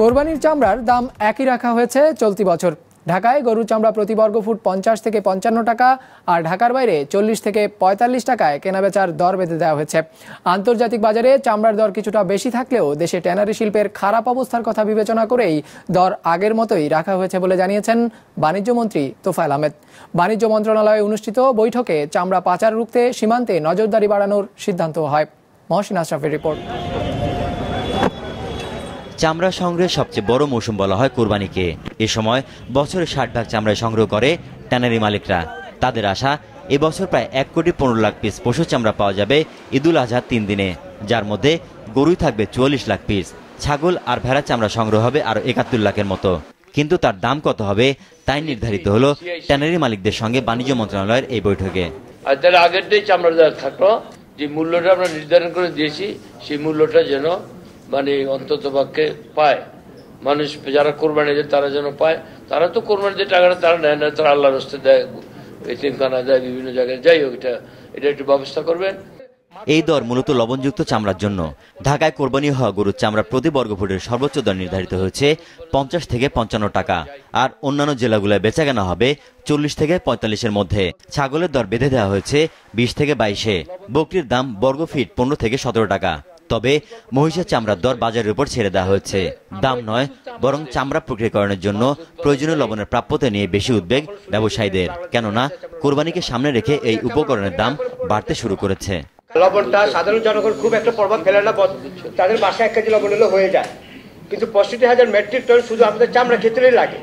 কোরবানির চামড়ার দাম একই রাখা হয়েছে চলতি বছর ঢাকায় গরু চামড়া প্রতি বর্গ ফুট পঞ্চাশ থেকে পঞ্চান্ন টাকা আর ঢাকার বাইরে চল্লিশ থেকে পঁয়তাল্লিশ টাকায় কেনাবেচার দর বেঁধে দেওয়া হয়েছে আন্তর্জাতিক বাজারে চামড়ার দর কিছুটা বেশি থাকলেও দেশে ট্যানারি শিল্পের খারাপ অবস্থার কথা বিবেচনা করেই দর আগের মতোই রাখা হয়েছে বলে জানিয়েছেন বাণিজ্যমন্ত্রী তোফায়ল আহমেদ বাণিজ্য মন্ত্রণালয়ে অনুষ্ঠিত বৈঠকে চামড়া পাচার রুখতে সীমান্তে নজরদারি বাড়ানোর সিদ্ধান্ত হয় মহসিন আশরাফের রিপোর্ট চামড়া সংগ্রহের সবচেয়ে বড় মৌসুম বলা হয় কোরবানিকে এ সময় বছরে ষাট ভাগ চামড়া সংগ্রহ করে ট্যানারি মালিকরা তাদের আশা এবছর প্রায় এক কোটি পনেরো লাখ পিস পশু চামড়া পাওয়া যাবে ঈদুল আজহার তিন দিনে যার মধ্যে গরুই থাকবে চুয়াল্লিশ লাখ পিস ছাগল আর ভেড়া চামড়া সংগ্রহ হবে আরও একাত্তর লাখের মতো কিন্তু তার দাম কত হবে তাই নির্ধারিত হলো ট্যানারি মালিকদের সঙ্গে বাণিজ্য মন্ত্রণালয়ের এই বৈঠকে আগের চামড়া থাকলো যে মূল্যটা আমরা নির্ধারণ করে দিয়েছি সেই মূল্যটা যেন মানে অন্তত পক্ষে পায় মানুষ যারা কোরবানি দেয় তারা যেন পায় তারা তো কোরবানি যে টাকাটা তারা নেয় না তারা আল্লাহর রস্তে দেয় এতিমখানা দেয় বিভিন্ন জায়গায় যাই হোক এটা এটা একটু ব্যবস্থা করবেন এই দর মূলত লবণযুক্ত চামড়ার জন্য ঢাকায় কোরবানি হওয়া গরুর চামড়া প্রতি বর্গফুটের সর্বোচ্চ দর নির্ধারিত হয়েছে পঞ্চাশ থেকে পঞ্চান্ন টাকা আর অন্যান্য জেলাগুলোয় বেচাকেনা হবে চল্লিশ থেকে পঁয়তাল্লিশের মধ্যে ছাগলের দর বেঁধে দেওয়া হয়েছে বিশ থেকে বাইশে বকরির দাম বর্গফিট পনেরো থেকে সতেরো টাকা তবে মহিষের চামড়ার দর বাজারের উপর ছেড়ে দেওয়া হয়েছে দাম নয় বরং চামড়া প্রক্রিয়াকরণের জন্য প্রয়োজনীয় লবণের প্রাপ্যতা নিয়ে বেশি উদ্বেগ ব্যবসায়ীদের কেননা কোরবানিকে সামনে রেখে এই উপকরণের দাম বাড়তে শুরু করেছে লবণটা সাধারণ জনগণ খুব একটা প্রভাব ফেলে না তাদের বাসায় এক কেজি লবণ হলে হয়ে যায় কিন্তু পঁয়ষট্টি হাজার মেট্রিক টন শুধু আমাদের চামড়া ক্ষেত্রেই লাগে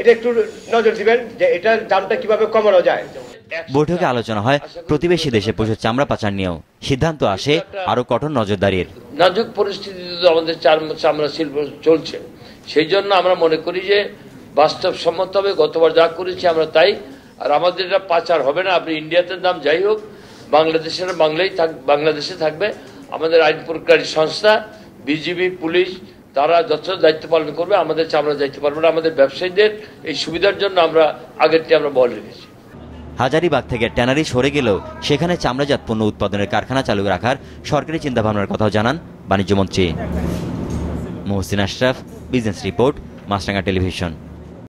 এটা একটু নজর দিবেন যে এটার দামটা কিভাবে কমানো যায় বৈঠকে আলোচনা হয় প্রতিবেশী দেশে পশুর চামড়া পাচার নিয়েও সিদ্ধান্ত আসে আরো কঠোর নজরদারির নাজুক পরিস্থিতিতে আমাদের চামড়া শিল্প চলছে সেই জন্য আমরা মনে করি যে বাস্তব সম্মত হবে গতবার যা করেছি আমরা তাই আর আমাদের এটা পাচার হবে না আপনি ইন্ডিয়াতে দাম যাই হোক বাংলাদেশের বাংলাই থাক বাংলাদেশে থাকবে আমাদের আইন প্রকারী সংস্থা বিজিবি পুলিশ তারা যথেষ্ট দায়িত্ব পালন করবে আমাদের চামড়া দায়িত্ব পালন আমাদের ব্যবসায়ীদের এই সুবিধার জন্য আমরা আগেরটি আমরা বল রেখেছি হাজারিবাগ থেকে ট্যানারি সরে গেলেও সেখানে চামড়াজাত পণ্য উৎপাদনের কারখানা চালু রাখার সরকারি চিন্তাভাবনার কথাও জানান বাণিজ্যমন্ত্রী Mohsin Ashraf business report Maasranga television